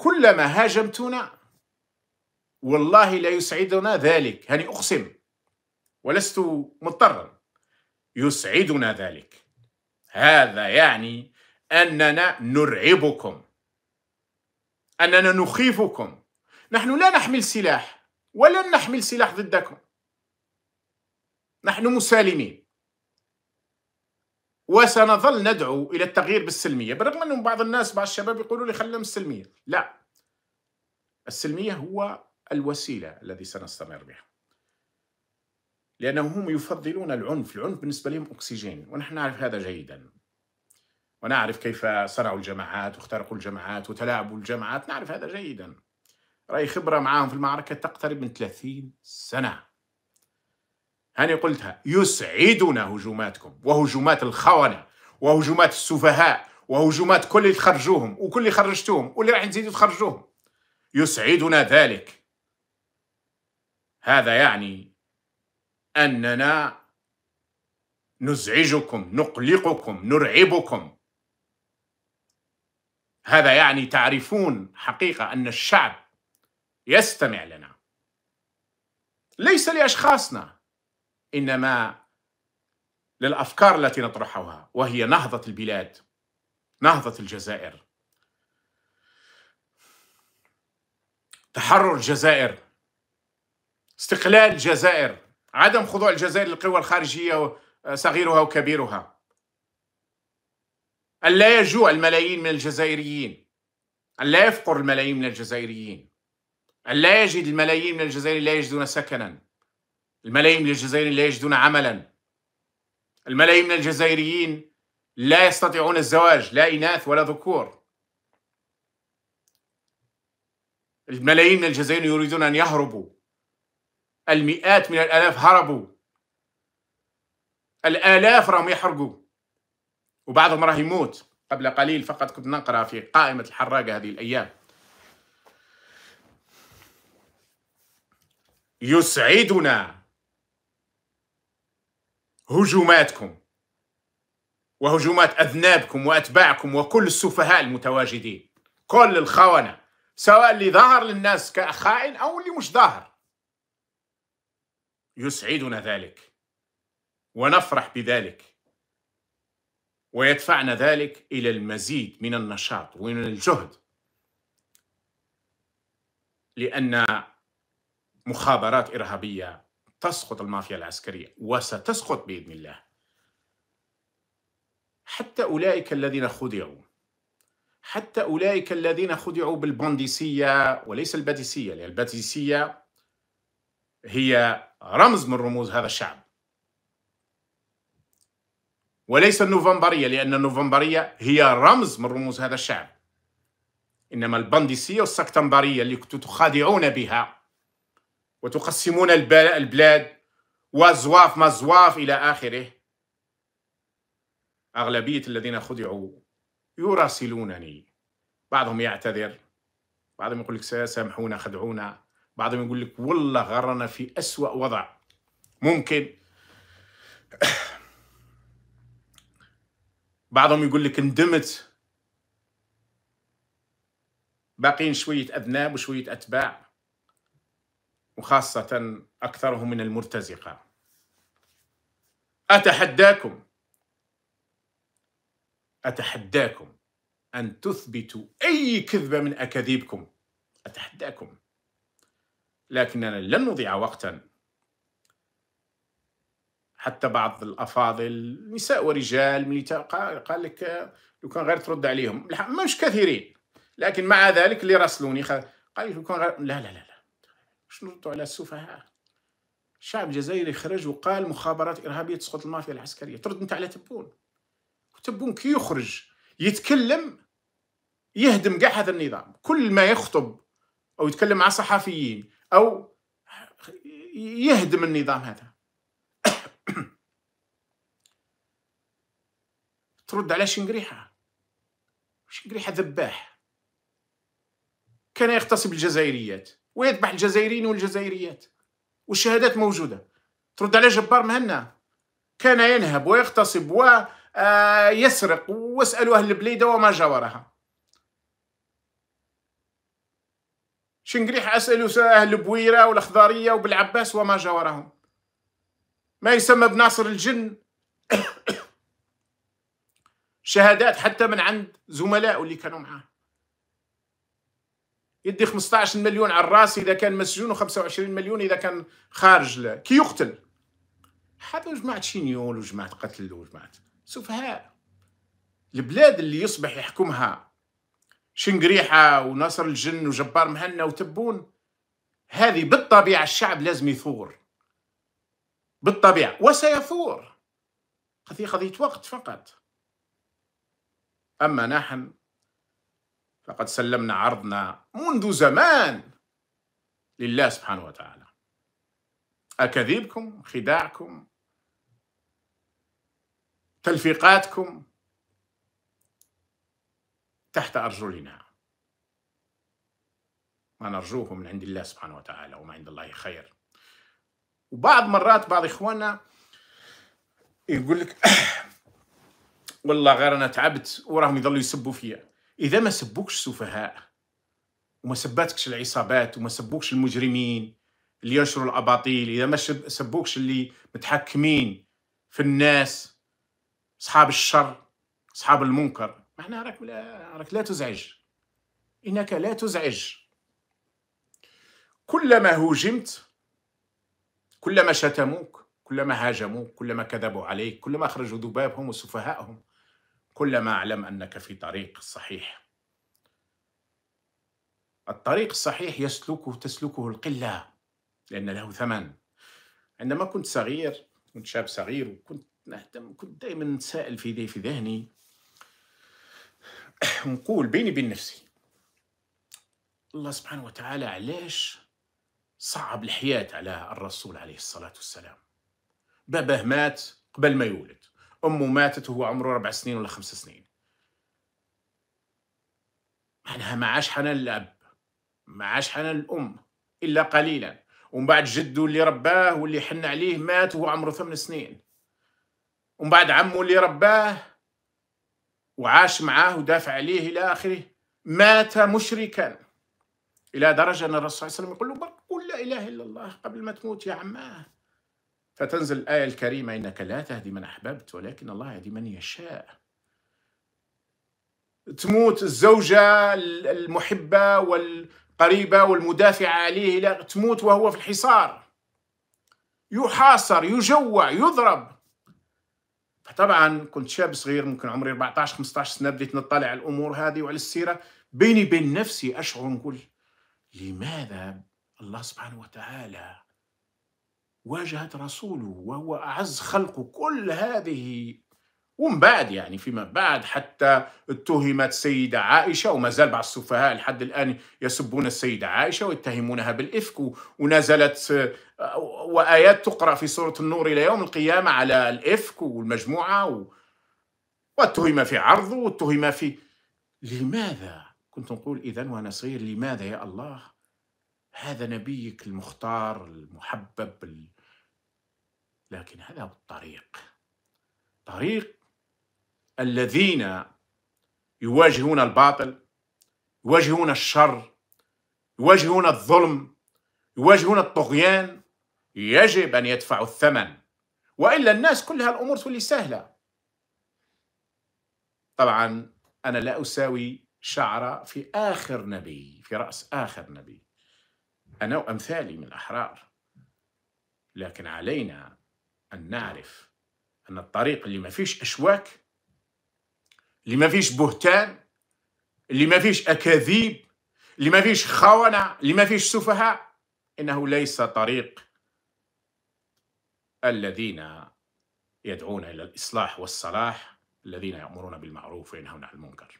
كلما هاجمتنا والله لا يسعدنا ذلك هني يعني أقسم ولست مضطرا يسعدنا ذلك هذا يعني أننا نرعبكم أننا نخيفكم نحن لا نحمل سلاح ولن نحمل سلاح ضدكم نحن مسالمين وسنظل ندعو الى التغيير بالسلميه بالرغم انه بعض الناس بعض الشباب يقولوا لي خلينا بالسلميه لا السلميه هو الوسيله الذي سنستمر بها لانهم هم يفضلون العنف العنف بالنسبه لهم اكسجين ونحن نعرف هذا جيدا ونعرف كيف صنعوا الجماعات واخترقوا الجماعات وتلاعبوا الجماعات نعرف هذا جيدا راي خبره معاهم في المعركه تقترب من 30 سنه هاني قلتها يسعدنا هجوماتكم وهجومات الخونة وهجومات السفهاء وهجومات كل اللي تخرجوهم وكل اللي خرجتوهم واللي راح تزيدوا تخرجوهم يسعدنا ذلك هذا يعني أننا نزعجكم نقلقكم نرعبكم هذا يعني تعرفون حقيقة أن الشعب يستمع لنا ليس لأشخاصنا انما للافكار التي نطرحها وهي نهضه البلاد نهضه الجزائر تحرر الجزائر استقلال الجزائر عدم خضوع الجزائر للقوى الخارجيه صغيرها وكبيرها أن لا يجوع الملايين من الجزائريين أن لا يفقر الملايين من الجزائريين أن لا يجد الملايين من الجزائريين لا يجدون سكنا الملايين من الجزائريين لا يجدون عملا الملايين من الجزائريين لا يستطيعون الزواج لا إناث ولا ذكور الملايين من الجزائريين يريدون أن يهربوا المئات من الآلاف هربوا الآلاف راهم يحرقوا وبعضهم راه يموت قبل قليل فقط كنت نقرأ في قائمة الحراقة هذه الأيام يسعدنا هجوماتكم وهجومات أذنابكم وأتباعكم وكل السفهاء المتواجدين كل الخونة سواء اللي ظهر للناس كخائن أو اللي مش ظاهر يسعدنا ذلك ونفرح بذلك ويدفعنا ذلك إلى المزيد من النشاط ومن الجهد لأن مخابرات إرهابية تسقط المافيا العسكرية وستسقط بإذن الله حتى أولئك الذين خدعوا حتى أولئك الذين خدعوا بالبنديسية وليس الباتيسية لأن الباتيسية هي رمز من رموز هذا الشعب وليس النوفمبرية لأن النوفمبرية هي رمز من رموز هذا الشعب إنما البنديسية والسكتمبرية اللي كنتوا تخادعون بها وتقسمون البلاد وزواف ما زواف إلى آخره أغلبية الذين خدعوا يراسلونني بعضهم يعتذر بعضهم يقول لك سامحونا خدعونا بعضهم يقول لك والله غرنا في أسوأ وضع ممكن بعضهم يقول لك ندمت باقيين شوية أذناب وشوية أتباع وخاصة أكثرهم من المرتزقة أتحداكم أتحداكم أن تثبتوا أي كذبة من أكاذيبكم أتحداكم لكننا لن نضيع وقتا حتى بعض الأفاضل نساء ورجال من قال لك آه، لو كان غير ترد عليهم مش كثيرين لكن مع ذلك اللي راسلوني قال لك لو كان غير لا لا لا شنو نردوا على السفهاء شعب جزائري خرج وقال مخابرات إرهابية تسقط المافيا العسكرية ترد أنت على تبون وتبون كي يخرج يتكلم يهدم قاع هذا النظام كل ما يخطب أو يتكلم مع صحفيين أو يهدم النظام هذا ترد على شنقريحة شنقريحة ذباح كان يغتصب الجزائريات ويذبح الجزائريين والجزائريات والشهادات موجوده ترد على جبار مهنا كان ينهب ويغتصب ويسرق آه، واسالوا اهل البليده وما جاورها شنقريح اسالوا اهل بويره والاخضاريه وبالعباس وما جاورهم ما يسمى بناصر الجن شهادات حتى من عند زملائه اللي كانوا معاه يدي 15 مليون على الراس اذا كان مسجون و25 مليون اذا كان خارج كي يقتل هذا جماعه شينيون وجماعه قتل وجماعه سفهاء البلاد اللي يصبح يحكمها شنقريحه وناصر الجن وجبار مهنا وتبون هذه بالطبيعه الشعب لازم يثور بالطبيعه وسيثور هذه قضيه وقت فقط اما نحن فقد سلمنا عرضنا منذ زمان لله سبحانه وتعالى أكاذيبكم خداعكم تلفيقاتكم تحت أرجلنا ما نرجوه من عند الله سبحانه وتعالى وما عند الله خير وبعض مرات بعض إخواننا يقول لك والله غير أنا تعبت وراهم يظلوا يسبوا فيا اذا ما سبوكش السفهاء وما سباتكش العصابات وما سبوكش المجرمين اللي ينشروا الاباطيل اذا ما سبوكش اللي متحكمين في الناس اصحاب الشر اصحاب المنكر معناها راك لا راك لا تزعج انك لا تزعج كلما هوجمت كلما شتموك كلما هاجموك كلما كذبوا عليك كلما خرجوا ذبابهم وسفهاءهم كلما اعلم انك في طريق صحيح الطريق الصحيح يسلكه تسلكه القله لان له ثمن عندما كنت صغير كنت شاب صغير وكنت نهتم كنت دائما نتساءل في في ذهني ونقول بيني بين نفسي الله سبحانه وتعالى علاش صعب الحياة على الرسول عليه الصلاة والسلام باباه مات قبل ما يولد امه ماتت وهو عمره اربع سنين ولا خمس سنين معناها ما عاش حنان الاب ما عاش حنان الام الا قليلا ومن بعد جده اللي رباه واللي حن عليه مات وهو عمره ثمان سنين ومن بعد عمه اللي رباه وعاش معاه ودافع عليه الى اخره مات مشركا الى درجه ان الرسول صلى الله عليه وسلم يقول له قل لا اله الا الله قبل ما تموت يا عماه فتنزل الآية الكريمة إنك لا تهدي من أحببت ولكن الله يهدي من يشاء تموت الزوجة المحبة والقريبة والمدافعة عليه لا تموت وهو في الحصار يحاصر يجوع يضرب فطبعا كنت شاب صغير ممكن عمري 14 15 سنه بديت نطلع على الامور هذه وعلى السيره بيني بين نفسي اشعر نقول لماذا الله سبحانه وتعالى واجهت رسوله وهو أعز خلقه كل هذه ومن بعد يعني فيما بعد حتى اتهمت السيدة عائشة وما زال بعض السفهاء لحد الآن يسبون السيدة عائشة ويتهمونها بالإفك ونزلت وآيات تقرأ في سورة النور إلى يوم القيامة على الإفك والمجموعة واتهم في عرضه واتهم في لماذا؟ كنت نقول إذا وأنا صغير لماذا يا الله؟ هذا نبيك المختار المحبب لكن هذا هو الطريق طريق الذين يواجهون الباطل يواجهون الشر يواجهون الظلم يواجهون الطغيان يجب أن يدفعوا الثمن وإلا الناس كلها الأمور تولي سهلة طبعا أنا لا أساوي شعر في آخر نبي في رأس آخر نبي أنا وأمثالي من الأحرار لكن علينا أن نعرف أن الطريق اللي ما فيش أشواك اللي ما فيش بهتان اللي ما فيش أكاذيب اللي ما فيش خونة اللي ما فيش سفهاء إنه ليس طريق الذين يدعون إلى الإصلاح والصلاح الذين يأمرون بالمعروف وينهون عن المنكر